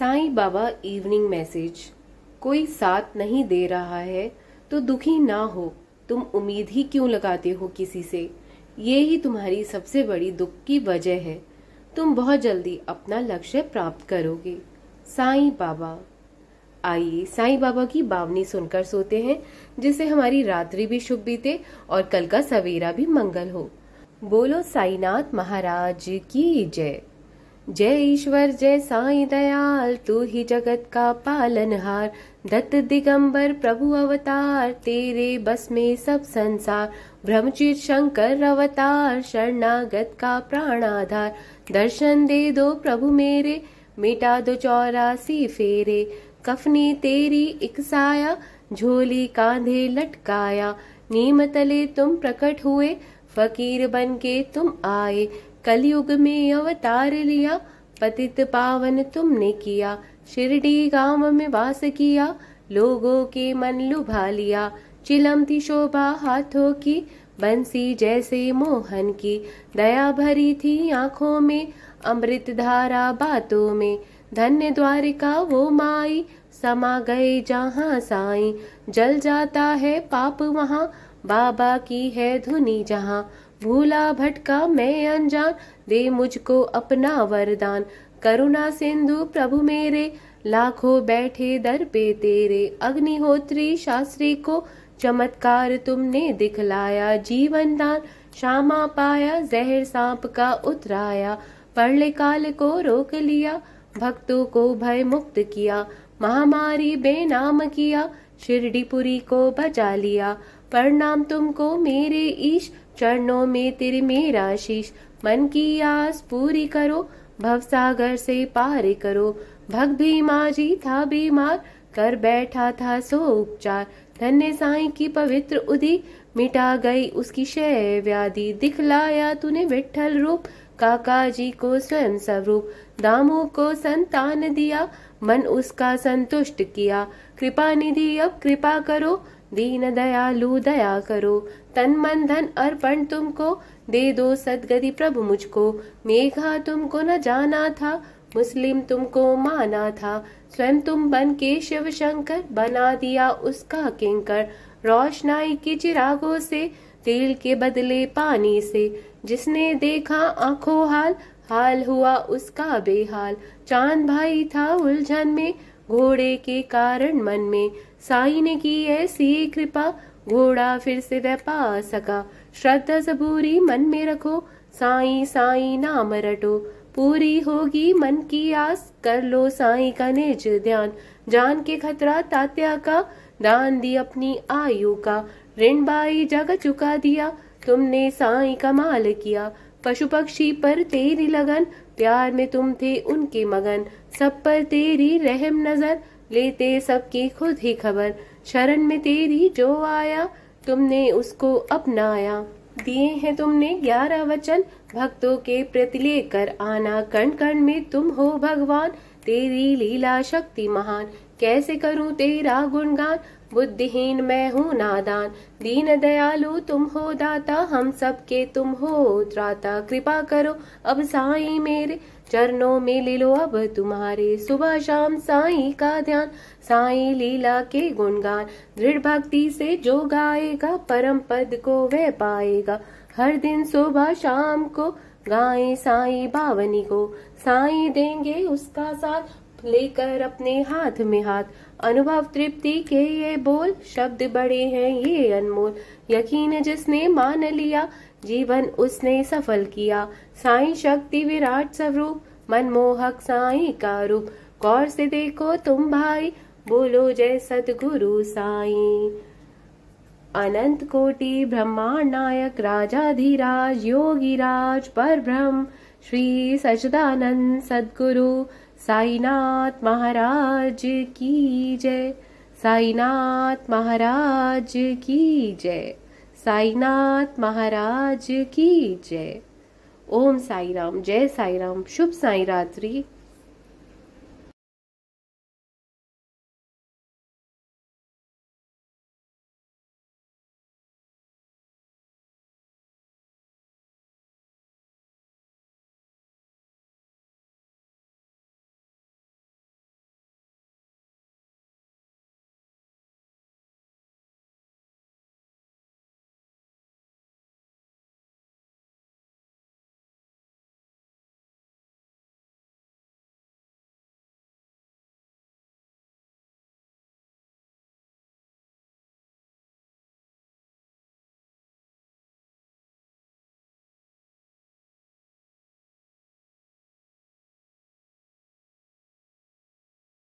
साईं बाबा evening message कोई साथ नहीं दे रहा है तो दुखी ना हो तुम उम्मीद ही क्यों लगाते हो किसी से ये ही तुम्हारी सबसे बड़ी दुख की वजह है तुम बहुत जल्दी अपना लक्ष्य प्राप्त करोगे साईं बाबा आइए साईं बाबा की बावनी सुनकर सोते हैं जिससे हमारी रात्रि भी शुभ बीते और कल का सवेरा भी मंगल हो बोलो साईनाथ महाराज की जय जय ईश्वर जय साई दयाल तू ही जगत का पालनहार दत्त दिगंबर प्रभु अवतार तेरे बस में सब संसार ब्रह्मचिर शंकर अवतार शरणागत का प्राणाधार दर्शन दे दो प्रभु मेरे मिटा दो चौरासी फेरे कफनी तेरी इक साया झोली कांधे लटकाया नीम तले तुम प्रकट हुए फकीर बन के तुम आए कलयुग में अवतार लिया पतित पावन तुमने किया शिरडी गांव में वास किया लोगों के मन लुभा लिया चिलम थी शोभा हाथों की बंसी जैसे मोहन की दया भरी थी आंखों में अमृत धारा बातों में धन्य द्वारिका वो माई समा गए जहाँ साई जल जाता है पाप वहाँ बाबा की है धुनी जहाँ भूला भटका मैं अनजान दे मुझको अपना वरदान करुणा सिंधु प्रभु मेरे लाखों बैठे दर पे तेरे अग्निहोत्री शास्त्री को चमत्कार तुमने दिखलाया जीवन दान श्यामा पाया जहर सांप का उतराया पढ़ले काल को रोक लिया भक्तों को भय मुक्त किया महामारी बेनाम किया शिरडीपुरी को बचा लिया नाम तुमको मेरे ईश चरणों में तेरे मेरा शीश मन की आस पूरी करो भव सागर से पार करो भग भीमा जी था बीमार कर बैठा था सो उपचार धन्य साई की पवित्र उदी मिटा गई उसकी शय व्याधि दिखलाया तूने विठल रूप काका जी को स्वयं स्वरूप दामो को संतान दिया मन उसका संतुष्ट किया कृपा निधि अब कृपा करो दीन दयालु दया करो तन मन धन अर्पण तुमको दे दो सदगति प्रभु मुझको मेघा तुमको न जाना था मुस्लिम तुमको माना था स्वयं तुम बन के शिव शंकर बना दिया उसका किंकर रोशनाई की चिरागों से तेल के बदले पानी से जिसने देखा आंखों हाल हाल हुआ उसका बेहाल चांद भाई था उलझन में घोड़े के कारण मन में साई ने की ऐसी कृपा घोड़ा फिर से वह पा सका श्रद्धा सबूरी मन में रखो साई साई नाम रटो पूरी होगी मन की आस कर लो साई का निज ध्यान जान के खतरा तात्या का दान दी अपनी आयु का ऋण बाई जग चुका दिया तुमने साई का माल किया पशु पक्षी पर तेरी लगन प्यार में तुम थे उनके मगन सब पर तेरी रहम नजर लेते सबकी खुद ही खबर शरण में तेरी जो आया तुमने उसको अपनाया दिए हैं तुमने ग्यारह वचन भक्तों के प्रति लेकर आना कण कण में तुम हो भगवान तेरी लीला शक्ति महान कैसे करूं तेरा गुणगान बुद्धिहीन मैं हूँ नादान दीन दयालु तुम हो दाता हम सबके तुम हो त्राता कृपा करो अब साई मेरे चरणों में ले लो अब तुम्हारे सुबह शाम साई का ध्यान साई लीला के गुणगान दृढ़ भक्ति से जो गाएगा परम पद को वह पाएगा हर दिन सुबह शाम को गाए साई भावनी को साई देंगे उसका साथ लेकर अपने हाथ में हाथ अनुभव तृप्ति के ये बोल शब्द बड़े हैं ये अनमोल यकीन जिसने मान लिया जीवन उसने सफल किया साई शक्ति विराट स्वरूप मनमोहक साई का रूप गौर से देखो तुम भाई बोलो जय सतगुरु साई अनंत कोटि ब्रह्मांड नायक राजाधिराज योगिराज पर ब्रह्म श्री सचदानंद सदगुरु साईनाथ महाराज की जय साईनाथ महाराज की जय साईनाथ महाराज की जय ओम साई राम जय साई राम शुभ साई रात्रि